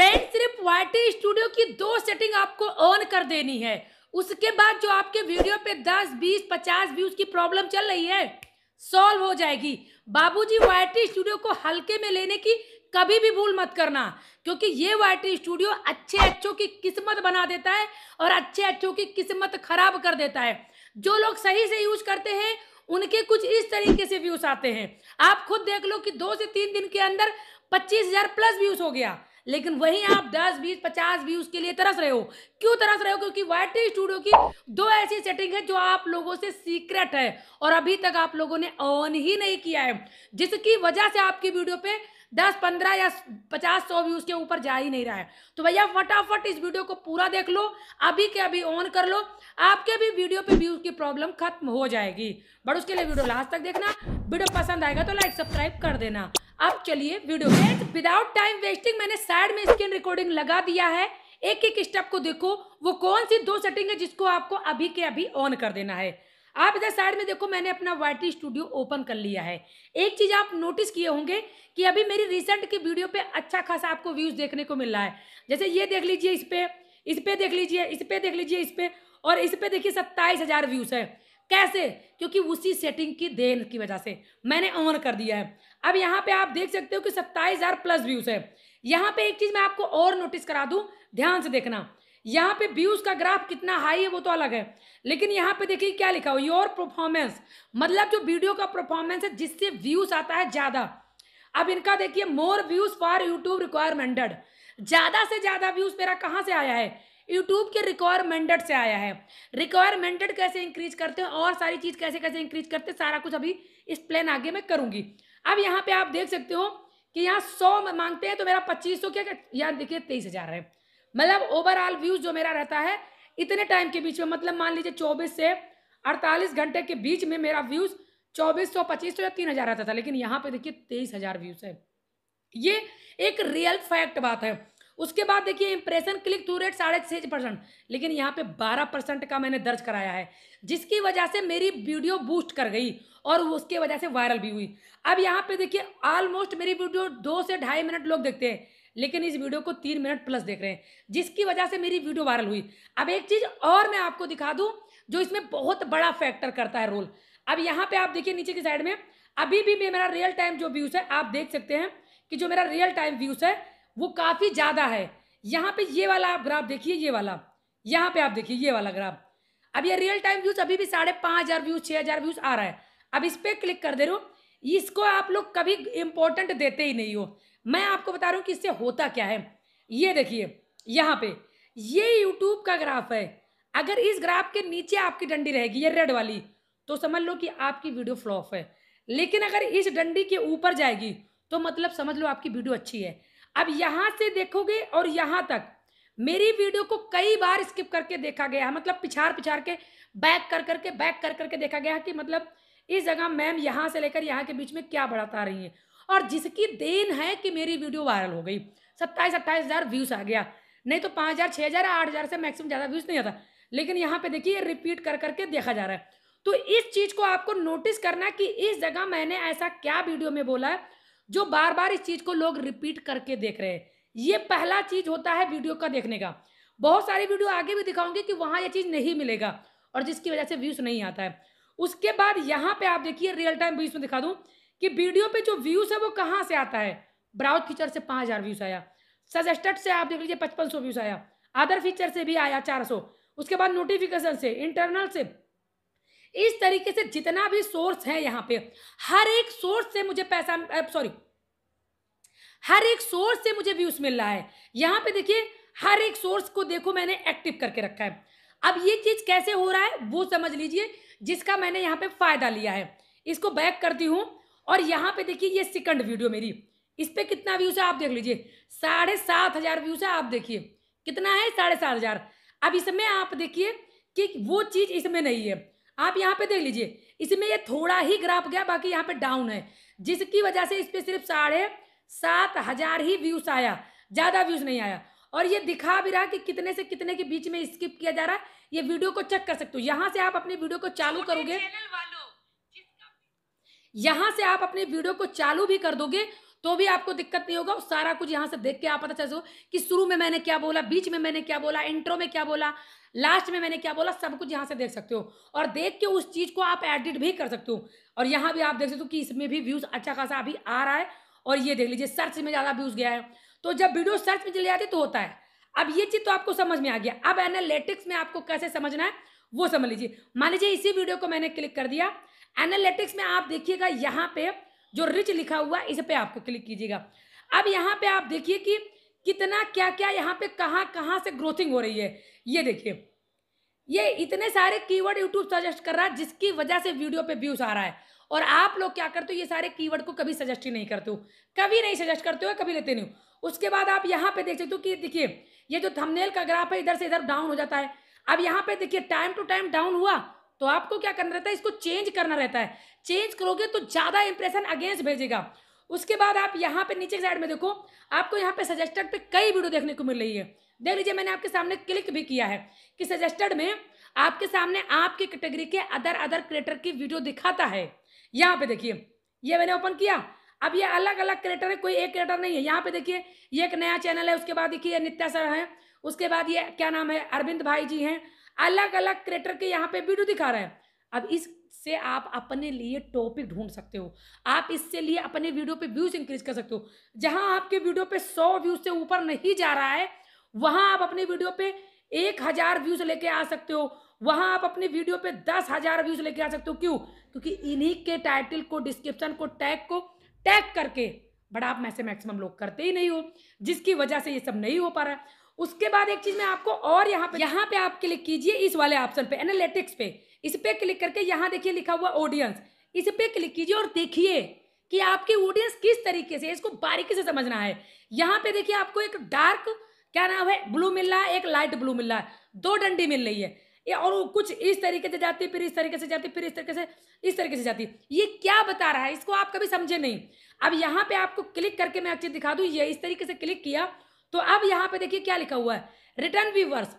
friend सिर्फ Y studio की दो सेटिंग आपको ऑन कर देनी है उसके बाद जो आपके वीडियो पे 10, 20, 50 व्यूज की प्रॉब्लम चल रही है सॉल्व हो जाएगी बाबूजी जी स्टूडियो को हल्के में लेने की कभी भी भूल मत करना क्योंकि ये वाई स्टूडियो अच्छे अच्छों की किस्मत बना देता है और अच्छे अच्छों की किस्मत खराब कर देता है जो लोग सही से यूज करते हैं उनके कुछ इस तरीके से व्यूज आते हैं आप खुद देख लो कि दो से तीन दिन के अंदर पच्चीस प्लस व्यूज हो गया लेकिन वहीं आप 10 20 50 भी उसके लिए तरस रहे हो क्यों तरस रहे हो क्योंकि वाइट स्टूडियो की दो ऐसी सेटिंग है जो आप लोगों से सीक्रेट है और अभी तक आप लोगों ने ऑन ही नहीं किया है जिसकी वजह से आपकी वीडियो पे दस पंद्रह या पचास सौ भी उसके ऊपर जा ही नहीं रहा है तो भैया फटाफट इस वीडियो को पूरा देख लो अभी के अभी ऑन कर लो आपके भी वीडियो पे व्यूज की प्रॉब्लम खत्म हो जाएगी बट उसके लिए वीडियो लास्ट तक देखना वीडियो पसंद आएगा तो लाइक सब्सक्राइब कर देना अब चलिए वीडियो विदाउट टाइम वेस्टिंग मैंने साइड में स्क्रीन रिकॉर्डिंग लगा दिया है एक एक स्टेप को देखो वो कौन सी दो सेटिंग है जिसको आपको अभी के अभी ऑन कर देना है आप इधर साइड में देखो मैंने अपना वाइटी स्टूडियो ओपन कर लिया है एक चीज़ आप नोटिस किए होंगे कि अभी मेरी रिसेंट की वीडियो पे अच्छा खासा आपको व्यूज़ देखने को मिल रहा है जैसे ये देख लीजिए इस पर इस पर देख लीजिए इस पर देख लीजिए इस पर और इस पर देखिए सत्ताईस हज़ार व्यूज़ है कैसे क्योंकि उसी सेटिंग की देन की वजह से मैंने ऑन कर दिया है अब यहाँ पे आप देख सकते हो कि सत्ताईस हज़ार प्लस व्यूज़ है यहाँ पे एक चीज़ मैं आपको और नोटिस करा दूँ ध्यान से देखना यहाँ पे व्यूज का ग्राफ कितना हाई है वो तो अलग है लेकिन यहाँ पे देखिए क्या लिखा हो योर परफॉर्मेंस मतलब जो वीडियो का परफॉर्मेंस है जिससे व्यूज आता है ज़्यादा अब इनका देखिए more views for YouTube recommended ज़्यादा से ज़्यादा व्यूज मेरा कहाँ से आया है यूट्यूब के रिक्वायरमेंटेड से आया है रिक्वायरमेंटेड कैसे इंक्रीज करते हैं और सारी चीज़ कैसे कैसे इंक्रीज करते हैं सारा कुछ अभी इस प्लान आगे मैं करूँगी अब यहाँ पे आप देख सकते हो कि यहाँ सौ मांगते हैं तो मेरा पच्चीस सौ क्या यहाँ देखिए तेईस हज़ार है मतलब ओवरऑल व्यूज जो मेरा रहता है इतने टाइम के बीच में मतलब मान लीजिए चौबीस से अड़तालीस घंटे के बीच में मेरा व्यूज चौबीस सौ पच्चीस सौ या तीन हज़ार रहता था लेकिन यहाँ पे देखिए तेईस हज़ार व्यूज है ये एक रियल फैक्ट बात है उसके बाद देखिए इंप्रेशन क्लिक थ्रू रेट साढ़े छह परसेंट लेकिन यहाँ पे बारह परसेंट का मैंने दर्ज कराया है जिसकी वजह से मेरी वीडियो बूस्ट कर गई और उसके वजह से वायरल भी हुई अब यहाँ पे देखिए ऑलमोस्ट मेरी वीडियो दो से ढाई मिनट लोग देखते हैं लेकिन इस वीडियो को तीन मिनट प्लस देख रहे हैं जिसकी वजह से मेरी वीडियो वायरल हुई अब एक चीज़ और मैं आपको दिखा दू जो इसमें बहुत बड़ा फैक्टर करता है रोल अब यहाँ पे आप देखिए नीचे की साइड में अभी भी मेरा रियल टाइम जो व्यूज़ है आप देख सकते हैं कि जो मेरा रियल टाइम व्यूज़ है वो काफ़ी ज़्यादा है यहाँ पे ये वाला आप ग्राफ देखिए ये वाला यहाँ पे आप देखिए ये वाला ग्राफ अब ये रियल टाइम व्यूज़ अभी भी साढ़े पांच हज़ार व्यूज़ छह हज़ार व्यूज़ आ रहा है अब इस पर क्लिक कर दे रहे हो इसको आप लोग कभी इंपॉर्टेंट देते ही नहीं हो मैं आपको बता रहा हूँ कि इससे होता क्या है ये देखिए यहाँ पे ये यूट्यूब का ग्राफ है अगर इस ग्राफ के नीचे आपकी डंडी रहेगी ये रेड वाली तो समझ लो कि आपकी वीडियो फ्लॉप है लेकिन अगर इस डंडी के ऊपर जाएगी तो मतलब समझ लो आपकी वीडियो अच्छी है अब यहाँ से देखोगे और यहाँ तक मेरी वीडियो को कई बार स्किप करके देखा गया है मतलब पिछाड़ पिछाड़ के बैक कर करके बैक कर करके देखा गया कि मतलब इस जगह मैम यहाँ से लेकर यहाँ के बीच में क्या बढ़ाता रही है और जिसकी देन है कि मेरी वीडियो वायरल हो गई सत्ताईस अट्ठाईस हज़ार व्यूज़ आ गया नहीं तो पाँच हज़ार छः हज़ार आठ हज़ार से मैक्सिमम ज़्यादा व्यूज़ नहीं आता लेकिन यहाँ पे देखिए रिपीट कर करके देखा जा रहा है तो इस चीज़ को आपको नोटिस करना कि इस जगह मैंने ऐसा क्या वीडियो में बोला है जो बार बार इस चीज़ को लोग रिपीट करके देख रहे हैं ये पहला चीज़ होता है वीडियो का देखने का बहुत सारी वीडियो आगे भी दिखाऊंगी कि वहाँ ये चीज़ नहीं मिलेगा और जिसकी वजह से व्यूज़ नहीं आता है उसके बाद यहाँ पे आप देखिए रियल टाइम व्यूज़ में दिखा दूँ कि वीडियो पे जो व्यूज है वो कहाँ से आता है ब्राउज फीचर से पाँच हज़ार व्यूज आया सजेस्टेड से आप देख लीजिए पचपन सौ व्यूज आया अदर फीचर से भी आया चार सौ उसके बाद नोटिफिकेशन से इंटरनल से इस तरीके से जितना भी सोर्स है यहाँ पे हर एक सोर्स से मुझे पैसा सॉरी हर एक सोर्स से मुझे व्यूज मिल रहा है यहाँ पे देखिए हर एक सोर्स को देखो मैंने एक्टिव करके रखा है अब ये चीज कैसे हो रहा है वो समझ लीजिए जिसका मैंने यहाँ पे फायदा लिया है इसको बैक करती हूँ और यहाँ पे देखिए ये सेकंड वीडियो मेरी इस पर कितना व्यूज है आप देख लीजिए साढ़े सात हजार व्यूज है आप देखिए कितना है साढ़े सात हजार अब इसमें आप देखिए कि वो चीज़ इसमें नहीं है आप यहाँ पे देख लीजिए इसमें ये थोड़ा ही ग्राफ गया बाकी यहाँ पे डाउन है जिसकी वजह से इस पर सिर्फ साढ़े सात हजार ही व्यूज आया ज़्यादा व्यूज नहीं आया और ये दिखा भी रहा कि कितने से कितने के बीच में स्किप किया जा रहा है ये वीडियो को चेक कर सकते हो यहाँ से आप अपनी वीडियो को चालू करोगे यहाँ से आप अपने वीडियो को चालू भी कर दोगे तो भी आपको दिक्कत नहीं होगा सारा कुछ यहां से देख के आप पता चल कि शुरू में मैंने क्या बोला बीच में मैंने क्या बोला इंट्रो में क्या बोला लास्ट में मैंने क्या बोला सब कुछ यहां से देख सकते हो और देख के उस चीज़ को आप एडिट भी कर सकते हो और यहां भी आप देख सकते हो कि इसमें भी व्यूज़ अच्छा खासा अभी आ रहा है और ये देख लीजिए सर्च में ज़्यादा व्यूज़ गया है तो जब वीडियो सर्च में चले जाती तो होता है अब ये चीज़ तो आपको समझ में आ गया अब एनालिटिक्स में आपको कैसे समझना है वो समझ लीजिए मान लीजिए इसी वीडियो को मैंने क्लिक कर दिया एनालिटिक्स में आप देखिएगा यहाँ पे जो रिच लिखा हुआ है इस पे आपको क्लिक कीजिएगा अब यहाँ पे आप देखिए कि कितना क्या क्या यहाँ पे कहाँ कहाँ से ग्रोथिंग हो रही है ये देखिए ये इतने सारे कीवर्ड यूट्यूब सजेस्ट कर रहा है जिसकी वजह से वीडियो पे व्यूज आ रहा है और आप लोग क्या करते हो ये सारे कीवर्ड को कभी सजेस्ट ही नहीं करते हो कभी नहीं सजेस्ट करते हो कभी लेते नहीं हो उसके बाद आप यहाँ पे देख सकते हो कि देखिए ये जो थंबनेल का ग्राफ है इधर से इधर डाउन हो जाता है अब यहाँ पे देखिए टाइम टू टाइम डाउन हुआ तो आपको क्या करना रहता है इसको चेंज करना रहता है चेंज करोगे तो ज़्यादा इंप्रेशन अगेंस्ट भेजेगा उसके बाद आप यहाँ पे नीचे साइड में देखो आपको यहाँ पे सजेस्टेड पे कई वीडियो देखने को मिल रही है देख लीजिए मैंने आपके सामने क्लिक भी किया है कि सजेस्टेड में आपके सामने आपकी कैटेगरी के अदर अदर क्रिएटर की वीडियो दिखाता है यहाँ पे देखिए ये मैंने ओपन किया अब ये अलग अलग क्रिएटर है कोई एक क्रिएटर नहीं है यहाँ पे देखिए ये एक नया चैनल है उसके बाद देखिए नित्या सर है उसके बाद ये क्या नाम है अरविंद भाई जी हैं अलग अलग क्रिएटर के यहाँ पे वीडियो दिखा रहे हैं अब इससे आप अपने लिए टॉपिक ढूंढ सकते हो आप इससे लिए अपने वीडियो पे व्यूज इंक्रीज कर सकते हो जहां आपके वीडियो पे सौ व्यूज से ऊपर नहीं जा रहा है वहां आप अपने वीडियो पे एक हजार व्यूज लेके आ सकते हो वहां आप अपने वीडियो पे दस हजार व्यूज लेके आ सकते हो क्यों क्योंकि इन्हीं के टाइटल को डिस्क्रिप्शन को टैग को टैग करके बट आप में से मैक्सिमम लोग करते ही नहीं हो जिसकी वजह से ये सब नहीं हो पा रहा है उसके बाद एक चीज मैं आपको और यहाँ पे यहाँ पे आप क्लिक कीजिए इस वाले ऑप्शन पे एनालिटिक्स पे इस पे क्लिक करके यहाँ देखिए लिखा हुआ ऑडियंस इस पे क्लिक कीजिए और देखिए कि आपकी ऑडियंस किस तरीके से इसको बारीकी से समझना है यहाँ पे देखिए आपको एक डार्क क्या नाम है ब्लू मिल रहा है एक लाइट ब्लू मिल रहा है दो डंडी मिल रही है और कुछ इस तरीके से जाती फिर इस तरीके से जाती फिर इस तरीके से इस तरीके से जाती ये क्या बता रहा है इसको आप कभी समझे नहीं अब यहाँ पे आपको क्लिक करके मैं एक चीज दिखा दू ये इस तरीके से क्लिक किया तो अब यहाँ पे देखिए क्या लिखा हुआ है रिटर्न व्यूवर्स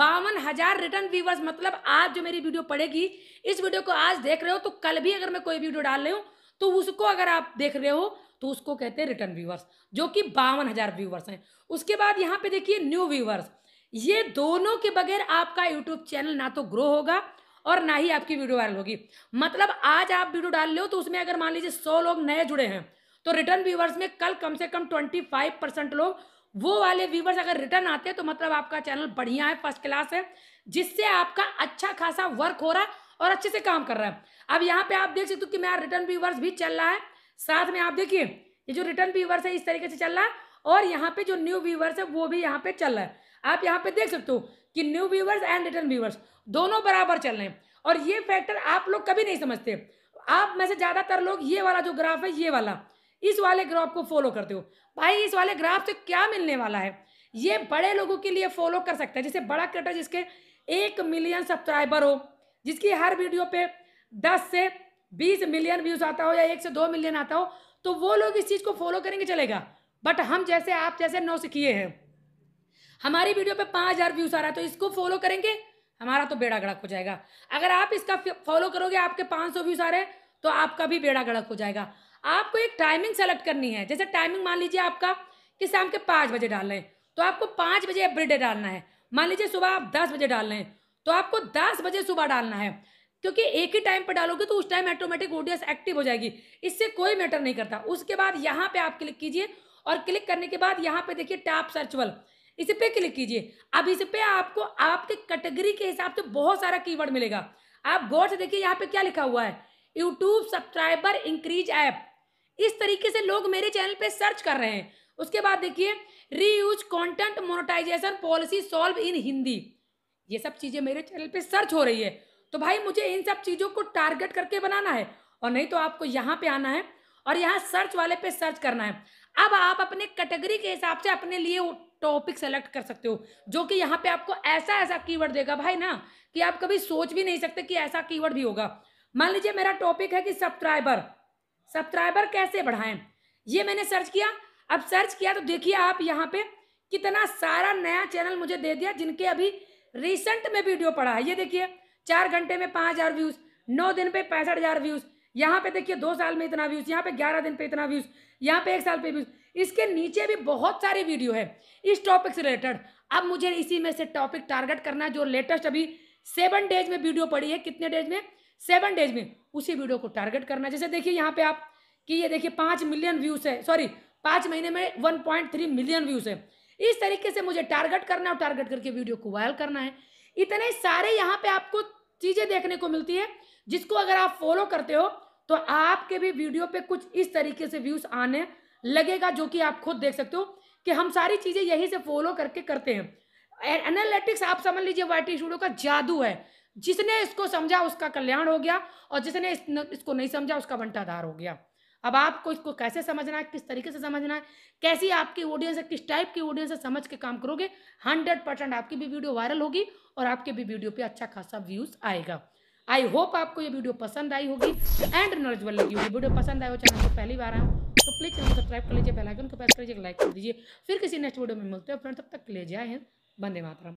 बावन हजार रिटर्न व्यूवर्स मतलब आज जो मेरी वीडियो पड़ेगी इस वीडियो को आज देख रहे हो तो कल भी अगर मैं कोई वीडियो डाल रही हूँ तो उसको अगर आप देख रहे हो तो उसको कहते हैं रिटर्न व्यूवर्स जो कि बावन हजार व्यूवर्स हैं उसके बाद यहाँ पे देखिए न्यू व्यूवर्स ये दोनों के बगैर आपका यूट्यूब चैनल ना तो ग्रो होगा और ना ही आपकी वीडियो वायरल होगी मतलब आज आप वीडियो डाल रहे हो तो उसमें अगर मान लीजिए सौ लोग नए जुड़े हैं तो रिटर्न व्यूवर्स में कल कम से कम ट्वेंटी फाइव परसेंट लोग वो वाले व्यूवर्स अगर रिटर्न आते हैं तो मतलब आपका चैनल बढ़िया है फर्स्ट क्लास है जिससे आपका अच्छा खासा वर्क हो रहा है और अच्छे से काम कर रहा है अब यहाँ पे आप देख सकते हो कि मेरा रिटर्न व्यूवर्स भी चल रहा है साथ में आप देखिए ये जो रिटर्न व्यूवर्स है इस तरीके से चल रहा है और यहाँ पे जो न्यू व्यूवर्स है वो भी यहाँ पे चल रहा है आप यहाँ पे देख सकते हो कि new viewers and return viewers दोनों बराबर चल रहे हैं और ये फैक्टर आप लोग कभी नहीं समझते आप में से ज़्यादातर लोग ये वाला जो ग्राफ है ये वाला इस वाले ग्राफ को फॉलो करते हो भाई इस वाले ग्राफ से क्या मिलने वाला है ये बड़े लोगों के लिए फॉलो कर सकते हैं जैसे बड़ा क्रिएटर जिसके एक मिलियन सब्सक्राइबर हो जिसकी हर वीडियो पे दस से बीस मिलियन व्यूज आता हो या एक से दो मिलियन आता हो तो वो लोग इस चीज़ को फॉलो करेंगे चलेगा बट हम जैसे आप जैसे नौ सीखिए हैं हमारी वीडियो पे पाँच हज़ार व्यूज़ आ रहा है तो इसको फॉलो करेंगे हमारा तो बेड़ा गड़क हो जाएगा अगर आप इसका फॉलो करोगे आपके पाँच सौ व्यूज़ आ रहे हैं तो आपका भी बेड़ा गड़क हो जाएगा आपको एक टाइमिंग सेलेक्ट करनी है जैसे टाइमिंग मान लीजिए आपका कि शाम के पाँच बजे रहे हैं तो आपको पाँच बजे एवरीडे डालना है मान लीजिए सुबह आप दस बजे डाल रहे हैं तो आपको दस बजे सुबह डालना है क्योंकि एक ही टाइम पर डालोगे तो उस टाइम ऑटोमेटिक ओडीएस एक्टिव हो जाएगी इससे कोई मैटर नहीं करता उसके बाद यहाँ पे आप क्लिक कीजिए और क्लिक करने के बाद यहाँ पे देखिए टैप सर्च वाल इस पे क्लिक कीजिए अब इस पे आपको आपके कैटेगरी के हिसाब से बहुत सारा कीवर्ड मिलेगा आप गौर से देखिए यहाँ पे क्या लिखा हुआ है यूट्यूब सब्सक्राइबर इंक्रीज ऐप इस तरीके से लोग मेरे चैनल पे सर्च कर रहे हैं उसके बाद देखिए reuse content monetization policy solve in Hindi ये सब चीज़ें मेरे चैनल पे सर्च हो रही है तो भाई मुझे इन सब चीज़ों को टारगेट करके बनाना है और नहीं तो आपको यहाँ पे आना है और यहाँ सर्च वाले पे सर्च करना है अब आप अपने कैटेगरी के हिसाब से अपने लिए टॉपिक सेलेक्ट कर सकते हो जो कि यहाँ पे आपको ऐसा ऐसा कीवर्ड देगा भाई ना कि आप कभी सोच भी नहीं सकते कि ऐसा कीवर्ड भी होगा मान लीजिए मेरा टॉपिक है कि सब्सक्राइबर सब्सक्राइबर कैसे बढ़ाएं ये मैंने सर्च किया अब सर्च किया तो देखिए आप यहाँ पे कितना सारा नया चैनल मुझे दे दिया जिनके अभी रिसेंट में वीडियो पड़ा है ये देखिए चार घंटे में पाँच हज़ार व्यूज़ नौ दिन पे पैंसठ हज़ार व्यूज़ यहाँ पे देखिए दो साल में इतना व्यूज़ यहाँ पे ग्यारह दिन पे इतना व्यूज़ यहाँ पे एक साल पे व्यूज़ इसके नीचे भी बहुत सारी वीडियो है इस टॉपिक से रिलेटेड अब मुझे इसी में से टॉपिक टारगेट करना है जो लेटेस्ट अभी सेवन डेज में वीडियो पड़ी है कितने डेज में सेवन डेज में उसी वीडियो को टारगेट करना जैसे देखिए यहाँ पे आप कि ये देखिए पाँच मिलियन व्यूज़ है सॉरी पाँच महीने में one point three million views है इस तरीके से मुझे टारगेट करना है और टारगेट करके वीडियो को वायरल करना है इतने सारे यहाँ पे आपको चीज़ें देखने को मिलती है जिसको अगर आप फॉलो करते हो तो आपके भी वीडियो पे कुछ इस तरीके से व्यूज़ आने लगेगा जो कि आप खुद देख सकते हो कि हम सारी चीज़ें यहीं से फॉलो करके करते हैं एनालिटिक्स आप समझ लीजिए वाई टी स्टूडियो का जादू है जिसने इसको समझा उसका कल्याण हो गया और जिसने इस, न, इसको नहीं समझा उसका बंटाधार हो गया अब आपको इसको कैसे समझना है किस तरीके से समझना है कैसी आपकी ऑडियंस है किस टाइप की ऑडियंस है समझ के काम करोगे हंड्रेड परसेंट आपकी भी वीडियो वायरल होगी और आपके भी वीडियो पे अच्छा खासा व्यूज आएगा आई होप आपको ये वीडियो पसंद आई होगी एंड नॉलेजबल लगी होगी वीडियो पसंद आए हो चैनल को पहली बार आए तो प्लीज चैनल सब्सक्राइब कर लीजिए बेलाइकन को प्रेस कर लीजिए लाइक कर दीजिए फिर किसी नेक्स्ट वीडियो में मिलते हैं फ्रेंड तब तक ले जाए हिंद वंदे मातरम